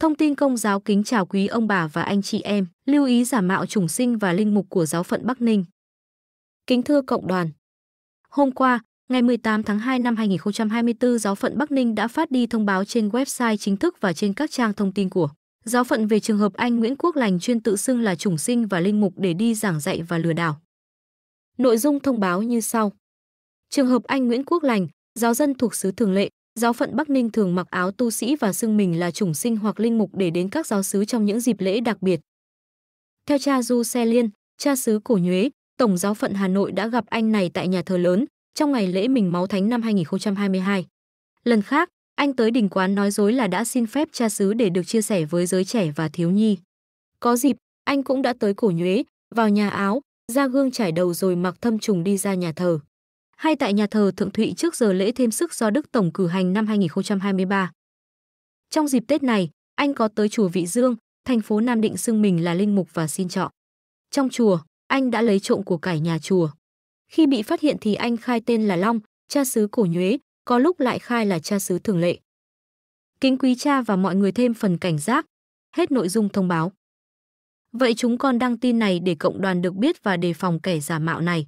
Thông tin công giáo kính chào quý ông bà và anh chị em, lưu ý giả mạo chủng sinh và linh mục của giáo phận Bắc Ninh. Kính thưa cộng đoàn, hôm qua, ngày 18 tháng 2 năm 2024, giáo phận Bắc Ninh đã phát đi thông báo trên website chính thức và trên các trang thông tin của giáo phận về trường hợp anh Nguyễn Quốc Lành chuyên tự xưng là chủng sinh và linh mục để đi giảng dạy và lừa đảo. Nội dung thông báo như sau. Trường hợp anh Nguyễn Quốc Lành, giáo dân thuộc xứ Thường Lệ, Giáo phận Bắc Ninh thường mặc áo tu sĩ và xưng mình là chủng sinh hoặc linh mục để đến các giáo sứ trong những dịp lễ đặc biệt. Theo cha Du Xe Liên, cha xứ Cổ Nhuế, Tổng giáo phận Hà Nội đã gặp anh này tại nhà thờ lớn trong ngày lễ Mình Máu Thánh năm 2022. Lần khác, anh tới đình quán nói dối là đã xin phép cha xứ để được chia sẻ với giới trẻ và thiếu nhi. Có dịp, anh cũng đã tới Cổ Nhuế, vào nhà áo, ra gương trải đầu rồi mặc thâm trùng đi ra nhà thờ hay tại nhà thờ Thượng Thụy trước giờ lễ thêm sức do Đức Tổng cử hành năm 2023. Trong dịp Tết này, anh có tới chùa Vị Dương, thành phố Nam Định xưng mình là linh mục và xin trọ. Trong chùa, anh đã lấy trộm của cải nhà chùa. Khi bị phát hiện thì anh khai tên là Long, cha xứ cổ nhuế, có lúc lại khai là cha xứ thường lệ. Kính quý cha và mọi người thêm phần cảnh giác. Hết nội dung thông báo. Vậy chúng con đăng tin này để cộng đoàn được biết và đề phòng kẻ giả mạo này.